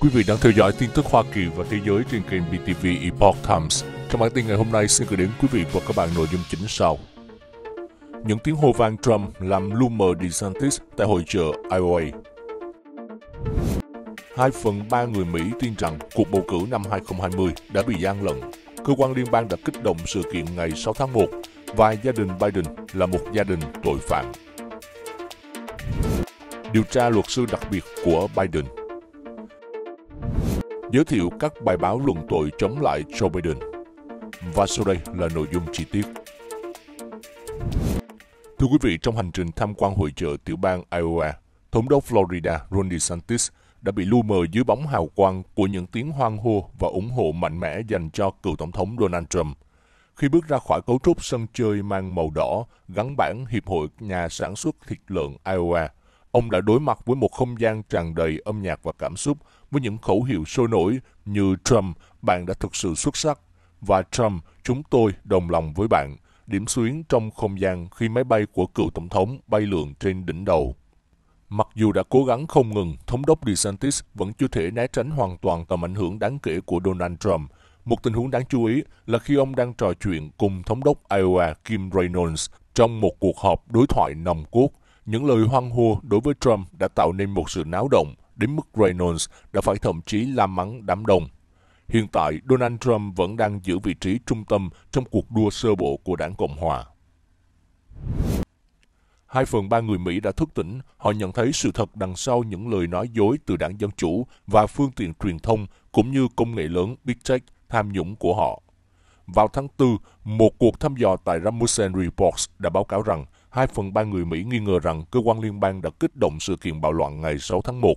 Quý vị đang theo dõi tin tức Hoa Kỳ và thế giới trên kênh BTV Epoch Times. Các bản tin ngày hôm nay xin gửi đến quý vị và các bạn nội dung chính sau. Những tiếng hô vang Trump làm lu mờ DeSantis tại hội trợ Iowa. Hai phần ba người Mỹ tin rằng cuộc bầu cử năm 2020 đã bị gian lận. Cơ quan liên bang đã kích động sự kiện ngày 6 tháng 1 và gia đình Biden là một gia đình tội phạm. Điều tra luật sư đặc biệt của Biden giới thiệu các bài báo luận tội chống lại Joe Biden. Và sau đây là nội dung chi tiết. Thưa quý vị, trong hành trình tham quan hội trợ tiểu bang Iowa, Thống đốc Florida Ron DeSantis đã bị lu mờ dưới bóng hào quang của những tiếng hoan hô và ủng hộ mạnh mẽ dành cho cựu Tổng thống Donald Trump. Khi bước ra khỏi cấu trúc sân chơi mang màu đỏ gắn bản Hiệp hội Nhà sản xuất thịt lợn Iowa – Ông đã đối mặt với một không gian tràn đầy âm nhạc và cảm xúc với những khẩu hiệu sôi nổi như Trump, bạn đã thực sự xuất sắc, và Trump, chúng tôi đồng lòng với bạn, điểm xuyến trong không gian khi máy bay của cựu tổng thống bay lượn trên đỉnh đầu. Mặc dù đã cố gắng không ngừng, thống đốc DeSantis vẫn chưa thể né tránh hoàn toàn tầm ảnh hưởng đáng kể của Donald Trump. Một tình huống đáng chú ý là khi ông đang trò chuyện cùng thống đốc Iowa Kim Reynolds trong một cuộc họp đối thoại nòng cốt – những lời hoang hô đối với Trump đã tạo nên một sự náo động đến mức Reynolds đã phải thậm chí la mắng đám đông. Hiện tại, Donald Trump vẫn đang giữ vị trí trung tâm trong cuộc đua sơ bộ của đảng Cộng Hòa. Hai phần ba người Mỹ đã thức tỉnh, họ nhận thấy sự thật đằng sau những lời nói dối từ đảng Dân Chủ và phương tiện truyền thông cũng như công nghệ lớn Big Tech tham nhũng của họ. Vào tháng 4, một cuộc thăm dò tại Rasmussen Reports đã báo cáo rằng 2 phần 3 người Mỹ nghi ngờ rằng cơ quan liên bang đã kích động sự kiện bạo loạn ngày 6 tháng 1.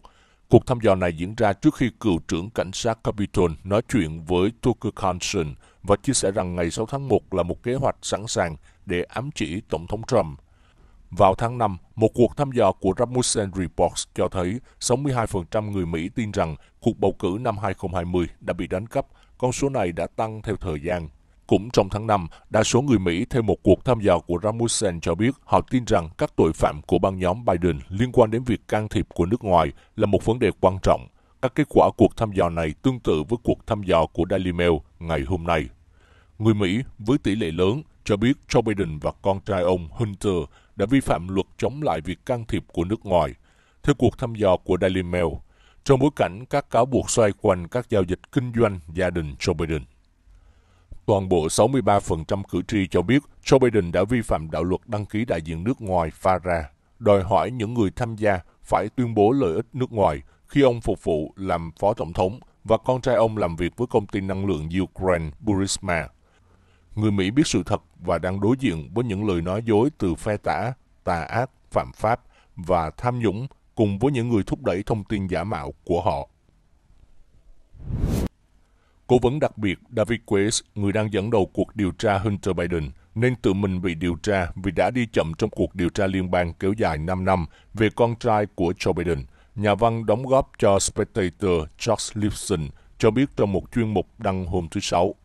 Cuộc thăm dò này diễn ra trước khi cựu trưởng cảnh sát Capitol nói chuyện với Tucker Carlson và chia sẻ rằng ngày 6 tháng 1 là một kế hoạch sẵn sàng để ám chỉ Tổng thống Trump. Vào tháng 5, một cuộc thăm dò của Rasmussen Reports cho thấy 62% người Mỹ tin rằng cuộc bầu cử năm 2020 đã bị đánh cắp. Con số này đã tăng theo thời gian cũng trong tháng 5, đa số người Mỹ theo một cuộc thăm dò của Ramusen cho biết họ tin rằng các tội phạm của băng nhóm Biden liên quan đến việc can thiệp của nước ngoài là một vấn đề quan trọng. Các kết quả cuộc thăm dò này tương tự với cuộc thăm dò của Daily Mail ngày hôm nay. Người Mỹ với tỷ lệ lớn cho biết Joe Biden và con trai ông Hunter đã vi phạm luật chống lại việc can thiệp của nước ngoài. Theo cuộc thăm dò của Daily Mail, trong bối cảnh các cáo buộc xoay quanh các giao dịch kinh doanh gia đình Joe Biden. Toàn bộ 63% cử tri cho biết Joe Biden đã vi phạm đạo luật đăng ký đại diện nước ngoài FARA, đòi hỏi những người tham gia phải tuyên bố lợi ích nước ngoài khi ông phục vụ làm phó tổng thống và con trai ông làm việc với công ty năng lượng Ukraine Burisma. Người Mỹ biết sự thật và đang đối diện với những lời nói dối từ phe tả, tà ác, phạm pháp và tham nhũng cùng với những người thúc đẩy thông tin giả mạo của họ. Cố vấn đặc biệt David Quayle, người đang dẫn đầu cuộc điều tra Hunter Biden, nên tự mình bị điều tra vì đã đi chậm trong cuộc điều tra liên bang kéo dài 5 năm về con trai của Joe Biden. Nhà văn đóng góp cho Spectator George Lipson cho biết trong một chuyên mục đăng hôm thứ Sáu.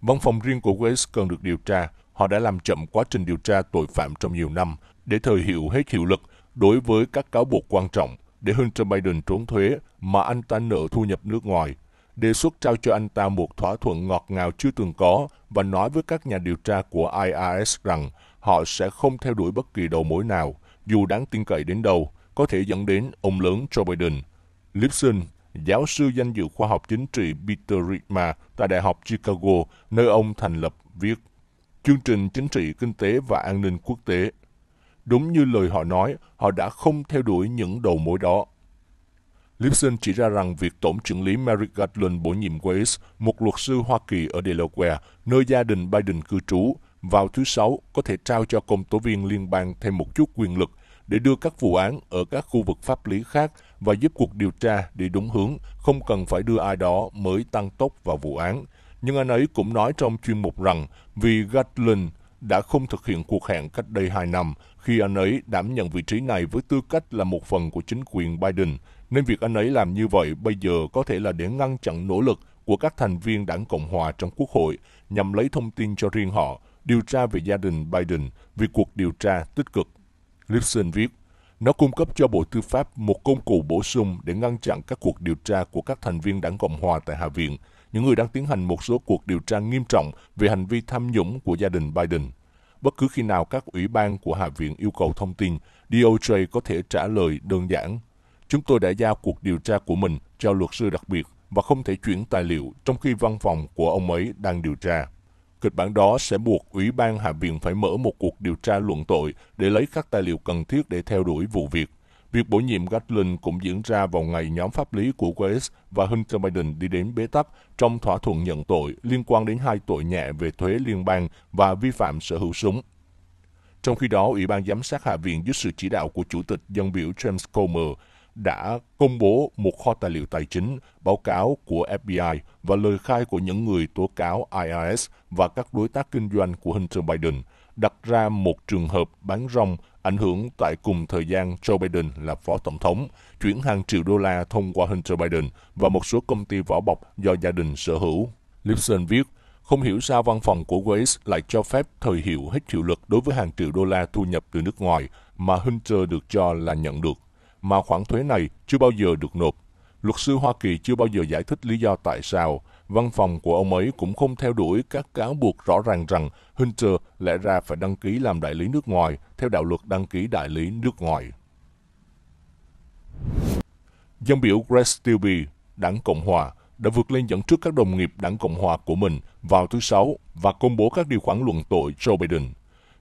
Văn phòng riêng của West cần được điều tra. Họ đã làm chậm quá trình điều tra tội phạm trong nhiều năm để thời hiệu hết hiệu lực đối với các cáo buộc quan trọng để Hunter Biden trốn thuế mà anh ta nợ thu nhập nước ngoài đề xuất trao cho anh ta một thỏa thuận ngọt ngào chưa từng có và nói với các nhà điều tra của IRS rằng họ sẽ không theo đuổi bất kỳ đầu mối nào, dù đáng tin cậy đến đâu, có thể dẫn đến ông lớn Joe Biden. Lipson, giáo sư danh dự khoa học chính trị Peter Ritma tại Đại học Chicago, nơi ông thành lập, viết Chương trình Chính trị, Kinh tế và An ninh Quốc tế. Đúng như lời họ nói, họ đã không theo đuổi những đầu mối đó. Lipson chỉ ra rằng việc tổng trưởng lý Merrick Garland bổ nhiệm Weiss, một luật sư Hoa Kỳ ở Delaware, nơi gia đình Biden cư trú, vào thứ Sáu có thể trao cho công tố viên liên bang thêm một chút quyền lực để đưa các vụ án ở các khu vực pháp lý khác và giúp cuộc điều tra đi đúng hướng, không cần phải đưa ai đó mới tăng tốc vào vụ án. Nhưng anh ấy cũng nói trong chuyên mục rằng vì Gatlin đã không thực hiện cuộc hẹn cách đây 2 năm khi anh ấy đảm nhận vị trí này với tư cách là một phần của chính quyền Biden, nên việc anh ấy làm như vậy bây giờ có thể là để ngăn chặn nỗ lực của các thành viên đảng Cộng hòa trong Quốc hội nhằm lấy thông tin cho riêng họ, điều tra về gia đình Biden vì cuộc điều tra tích cực. Lipson viết, nó cung cấp cho Bộ Tư pháp một công cụ bổ sung để ngăn chặn các cuộc điều tra của các thành viên đảng Cộng hòa tại Hạ viện, những người đang tiến hành một số cuộc điều tra nghiêm trọng về hành vi tham nhũng của gia đình Biden. Bất cứ khi nào các ủy ban của Hạ viện yêu cầu thông tin, DOJ có thể trả lời đơn giản. Chúng tôi đã giao cuộc điều tra của mình cho luật sư đặc biệt và không thể chuyển tài liệu trong khi văn phòng của ông ấy đang điều tra. Kịch bản đó sẽ buộc Ủy ban Hạ viện phải mở một cuộc điều tra luận tội để lấy các tài liệu cần thiết để theo đuổi vụ việc. Việc bổ nhiệm Gatlin cũng diễn ra vào ngày nhóm pháp lý của West và Hunter Biden đi đến bế tắc trong thỏa thuận nhận tội liên quan đến hai tội nhẹ về thuế liên bang và vi phạm sở hữu súng. Trong khi đó, Ủy ban Giám sát Hạ viện dưới sự chỉ đạo của Chủ tịch dân biểu James Comer đã công bố một kho tài liệu tài chính, báo cáo của FBI và lời khai của những người tố cáo IRS và các đối tác kinh doanh của Hunter Biden, đặt ra một trường hợp bán rong ảnh hưởng tại cùng thời gian Joe Biden là phó tổng thống, chuyển hàng triệu đô la thông qua Hunter Biden và một số công ty vỏ bọc do gia đình sở hữu. Lipson viết, không hiểu sao văn phòng của Waze lại cho phép thời hiệu hết hiệu lực đối với hàng triệu đô la thu nhập từ nước ngoài mà Hunter được cho là nhận được, mà khoản thuế này chưa bao giờ được nộp. Luật sư Hoa Kỳ chưa bao giờ giải thích lý do tại sao, Văn phòng của ông ấy cũng không theo đuổi các cáo buộc rõ ràng rằng Hunter lẽ ra phải đăng ký làm đại lý nước ngoài theo đạo luật đăng ký đại lý nước ngoài. Dân biểu Greg Stilby, đảng Cộng Hòa, đã vượt lên dẫn trước các đồng nghiệp đảng Cộng Hòa của mình vào thứ Sáu và công bố các điều khoản luận tội Joe Biden.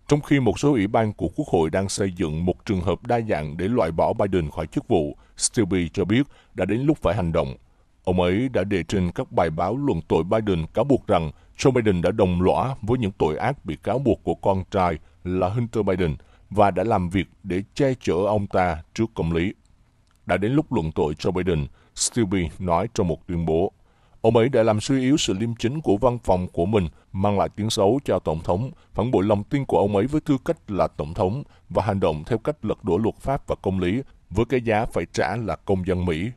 Trong khi một số ủy ban của Quốc hội đang xây dựng một trường hợp đa dạng để loại bỏ Biden khỏi chức vụ, Stilby cho biết đã đến lúc phải hành động – Ông ấy đã đề trên các bài báo luận tội Biden cáo buộc rằng Joe Biden đã đồng lõa với những tội ác bị cáo buộc của con trai là Hunter Biden và đã làm việc để che chở ông ta trước công lý. Đã đến lúc luận tội Joe Biden, Stillby nói trong một tuyên bố. Ông ấy đã làm suy yếu sự liêm chính của văn phòng của mình, mang lại tiếng xấu cho Tổng thống, phản bội lòng tin của ông ấy với tư cách là Tổng thống và hành động theo cách lật đổ luật pháp và công lý với cái giá phải trả là công dân Mỹ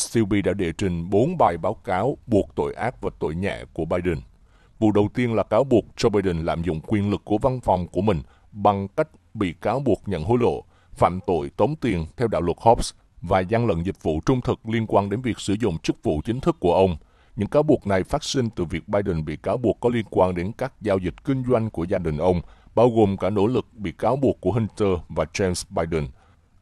Stillby đã đệ trình 4 bài báo cáo buộc tội ác và tội nhẹ của Biden. Vụ đầu tiên là cáo buộc Joe Biden lạm dụng quyền lực của văn phòng của mình bằng cách bị cáo buộc nhận hối lộ, phạm tội tống tiền theo đạo luật Hobbs và gian lận dịch vụ trung thực liên quan đến việc sử dụng chức vụ chính thức của ông. Những cáo buộc này phát sinh từ việc Biden bị cáo buộc có liên quan đến các giao dịch kinh doanh của gia đình ông, bao gồm cả nỗ lực bị cáo buộc của Hunter và James Biden,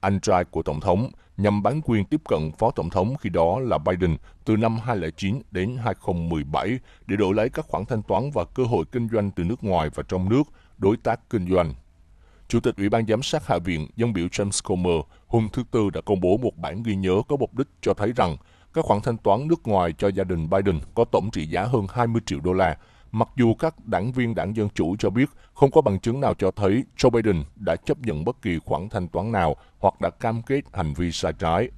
anh trai của Tổng thống, nhằm bán quyền tiếp cận Phó Tổng thống khi đó là Biden từ năm 2009 đến 2017 để đổi lấy các khoản thanh toán và cơ hội kinh doanh từ nước ngoài và trong nước, đối tác kinh doanh. Chủ tịch Ủy ban Giám sát Hạ viện dân biểu James Comer hôm thứ Tư đã công bố một bản ghi nhớ có mục đích cho thấy rằng các khoản thanh toán nước ngoài cho gia đình Biden có tổng trị giá hơn 20 triệu đô la, mặc dù các đảng viên đảng Dân Chủ cho biết không có bằng chứng nào cho thấy Joe Biden đã chấp nhận bất kỳ khoản thanh toán nào hoặc đã cam kết hành vi sai trái.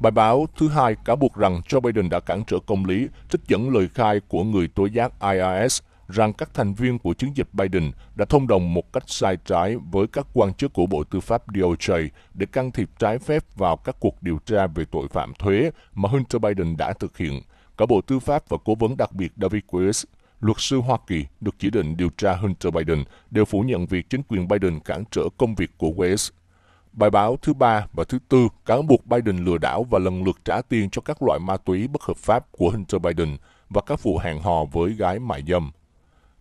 Bài báo thứ hai cáo buộc rằng Joe Biden đã cản trở công lý, trích dẫn lời khai của người tố giác IRS rằng các thành viên của chiến dịch Biden đã thông đồng một cách sai trái với các quan chức của Bộ Tư pháp DOJ để can thiệp trái phép vào các cuộc điều tra về tội phạm thuế mà Hunter Biden đã thực hiện. Cả Bộ Tư pháp và Cố vấn đặc biệt David Weiss luật sư Hoa Kỳ được chỉ định điều tra Hunter Biden đều phủ nhận việc chính quyền Biden cản trở công việc của West. Bài báo thứ ba và thứ tư cáo buộc Biden lừa đảo và lần lượt trả tiền cho các loại ma túy bất hợp pháp của Hunter Biden và các vụ hẹn hò với gái mại dâm.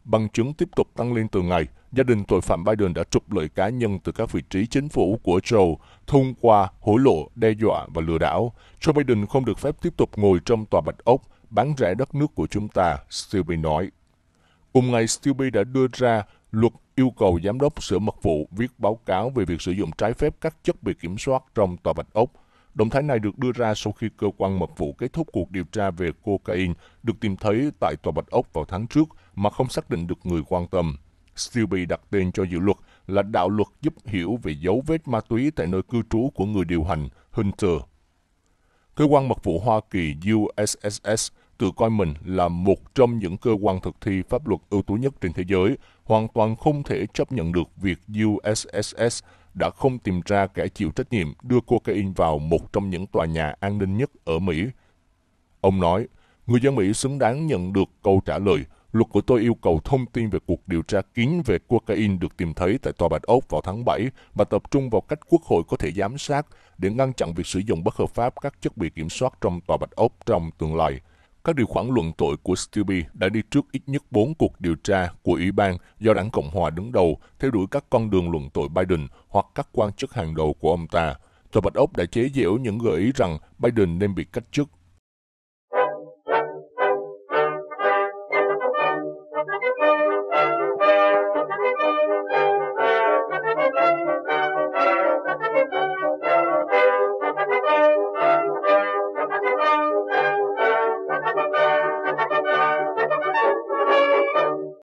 Bằng chứng tiếp tục tăng lên từ ngày, gia đình tội phạm Biden đã trục lợi cá nhân từ các vị trí chính phủ của Joe thông qua hối lộ, đe dọa và lừa đảo. Joe Biden không được phép tiếp tục ngồi trong tòa Bạch Ốc bán rẻ đất nước của chúng ta, Stubby nói. Cùng ngày, Stubby đã đưa ra luật yêu cầu giám đốc sửa mật vụ viết báo cáo về việc sử dụng trái phép các chất bị kiểm soát trong tòa Bạch Ốc. Động thái này được đưa ra sau khi cơ quan mật vụ kết thúc cuộc điều tra về cocaine được tìm thấy tại tòa Bạch Ốc vào tháng trước mà không xác định được người quan tâm. Stubby đặt tên cho dự luật là đạo luật giúp hiểu về dấu vết ma túy tại nơi cư trú của người điều hành Hunter. Cơ quan mật vụ Hoa Kỳ USSS tự coi mình là một trong những cơ quan thực thi pháp luật ưu tú nhất trên thế giới, hoàn toàn không thể chấp nhận được việc USSS đã không tìm ra kẻ chịu trách nhiệm đưa cocaine vào một trong những tòa nhà an ninh nhất ở Mỹ. Ông nói, người dân Mỹ xứng đáng nhận được câu trả lời. Luật của tôi yêu cầu thông tin về cuộc điều tra kín về cocaine được tìm thấy tại Tòa Bạch Ốc vào tháng 7 và tập trung vào cách quốc hội có thể giám sát để ngăn chặn việc sử dụng bất hợp pháp các chất bị kiểm soát trong Tòa Bạch Ốc trong tương lai – các điều khoản luận tội của Stubbe đã đi trước ít nhất 4 cuộc điều tra của Ủy ban do đảng Cộng hòa đứng đầu theo đuổi các con đường luận tội Biden hoặc các quan chức hàng đầu của ông ta. Tòa Bạch Ốc đã chế giễu những gợi ý rằng Biden nên bị cách chức